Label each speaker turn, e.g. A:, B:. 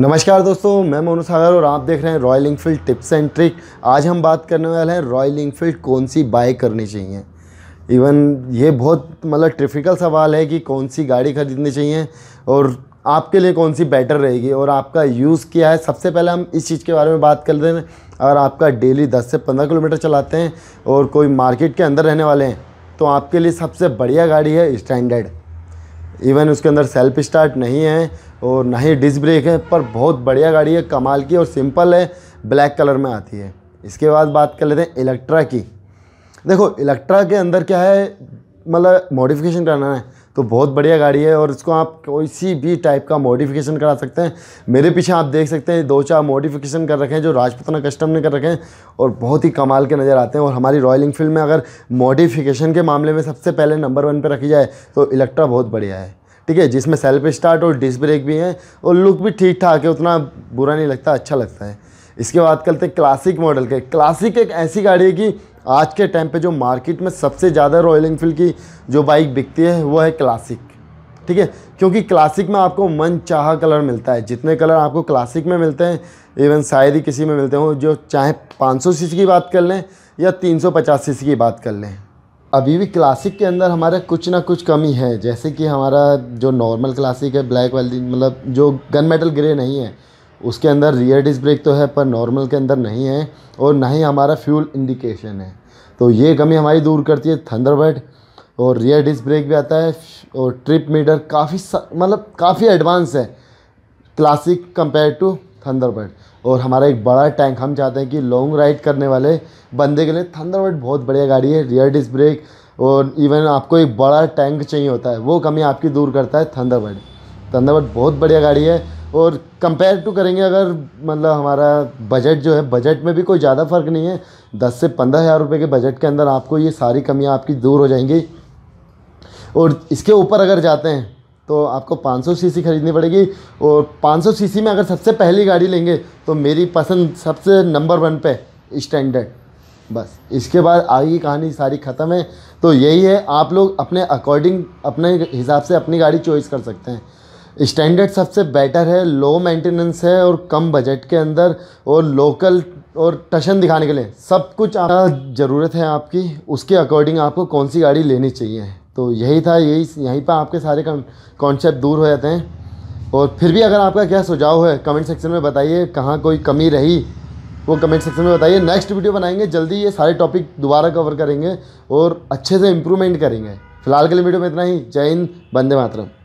A: नमस्कार दोस्तों मैं मोनू सागर और आप देख रहे हैं Royal Enfield tips and trick आज हम बात करने वाले हैं रॉयल इनफील्ड कौन सी बाय करनी चाहिए इवन ये बहुत मतलब ट्रिफिकल सवाल है कि कौन सी गाड़ी खरीदनी चाहिए और आपके लिए कौन सी बेटर रहेगी और आपका यूज़ क्या है सबसे पहले हम इस चीज़ के बारे में बात कर रहे हैं अगर आपका डेली दस से पंद्रह किलोमीटर चलाते हैं और कोई मार्केट के अंदर रहने वाले हैं तो आपके लिए सबसे बढ़िया गाड़ी है स्टैंडर्ड इवन उसके अंदर सेल्फ स्टार्ट नहीं है और ना ही डिस्क ब्रेक है पर बहुत बढ़िया गाड़ी है कमाल की और सिंपल है ब्लैक कलर में आती है इसके बाद बात कर लेते हैं इलेक्ट्रा की देखो इलेक्ट्रा के अंदर क्या है मतलब मॉडिफिकेशन कराना है तो बहुत बढ़िया गाड़ी है और इसको आप किसी भी टाइप का मॉडिफिकेशन करा सकते हैं मेरे पीछे आप देख सकते हैं दो चार मॉडिफिकेशन कर रखे हैं जो राजपुतना कस्टम ने कर रखे हैं और बहुत ही कमाल के नज़र आते हैं और हमारी रॉयल इनफील्ड में अगर मॉडिफिकेशन के मामले में सबसे पहले नंबर वन पर रखी जाए तो इलेक्ट्रा बहुत बढ़िया है ठीक है जिसमें सेल्फ स्टार्ट और डिस्क ब्रेक भी हैं और लुक भी ठीक ठाक है उतना बुरा नहीं लगता अच्छा लगता है इसके बाद करते हैं क्लासिक मॉडल के क्लासिक एक ऐसी गाड़ी है कि आज के टाइम पे जो मार्केट में सबसे ज़्यादा रॉयल इनफील्ड की जो बाइक बिकती है वो है क्लासिक ठीक है क्योंकि क्लासिक में आपको मन चाह कलर मिलता है जितने कलर आपको क्लासिक में मिलते हैं इवन शायद ही किसी में मिलते हों जो चाहे पाँच सौ की बात कर लें या तीन सौ की बात कर लें अभी भी क्लासिक के अंदर हमारे कुछ ना कुछ कमी है जैसे कि हमारा जो नॉर्मल क्लासिक है ब्लैक वाली मतलब जो गन मेटल ग्रे नहीं है उसके अंदर रियर डिस्क ब्रेक तो है पर नॉर्मल के अंदर नहीं है और ना ही हमारा फ्यूल इंडिकेशन है तो ये कमी हमारी दूर करती है थंडरबर्ड और रियर डिस्क ब्रेक भी आता है और ट्रिप मीटर काफ़ी मतलब काफ़ी एडवांस है क्लासिक कंपेयर टू थंडरबर्ड और हमारा एक बड़ा टैंक हम चाहते हैं कि लॉन्ग राइड करने वाले बंदे के लिए थंडरबर्ड बहुत बढ़िया गाड़ी है रियर डिस्क ब्रेक और इवन आपको एक बड़ा टैंक चाहिए होता है वो कमी आपकी दूर करता है थंडरबर्ड थंडरबर्ड बहुत बढ़िया गाड़ी है और कंपेयर टू करेंगे अगर मतलब हमारा बजट जो है बजट में भी कोई ज़्यादा फ़र्क नहीं है दस से पंद्रह हज़ार रुपये के बजट के अंदर आपको ये सारी कमियाँ आपकी दूर हो जाएंगी और इसके ऊपर अगर जाते हैं तो आपको 500 सीसी ख़रीदनी पड़ेगी और 500 सीसी में अगर सबसे पहली गाड़ी लेंगे तो मेरी पसंद सबसे नंबर वन पे स्टैंडर्ड बस इसके बाद आगे की कहानी सारी ख़त्म है तो यही है आप लोग अपने अकॉर्डिंग अपने हिसाब से अपनी गाड़ी चॉइस कर सकते हैं स्टैंडर्ड सबसे बेटर है लो मेंटेनेंस है और कम बजट के अंदर और लोकल और टशन दिखाने के लिए सब कुछ ज़रूरत है आपकी उसके अकॉर्डिंग आपको कौन सी गाड़ी लेनी चाहिए तो यही था यही यहीं पर आपके सारे कॉन्सेप्ट दूर हो जाते हैं और फिर भी अगर आपका क्या सुझाव है कमेंट सेक्शन में बताइए कहाँ कोई कमी रही वो कमेंट सेक्शन में बताइए नेक्स्ट वीडियो बनाएंगे जल्दी ये सारे टॉपिक दोबारा कवर करेंगे और अच्छे से इम्प्रूवमेंट करेंगे फिलहाल के लिए वीडियो में इतना ही जय हिंद बंदे मातरम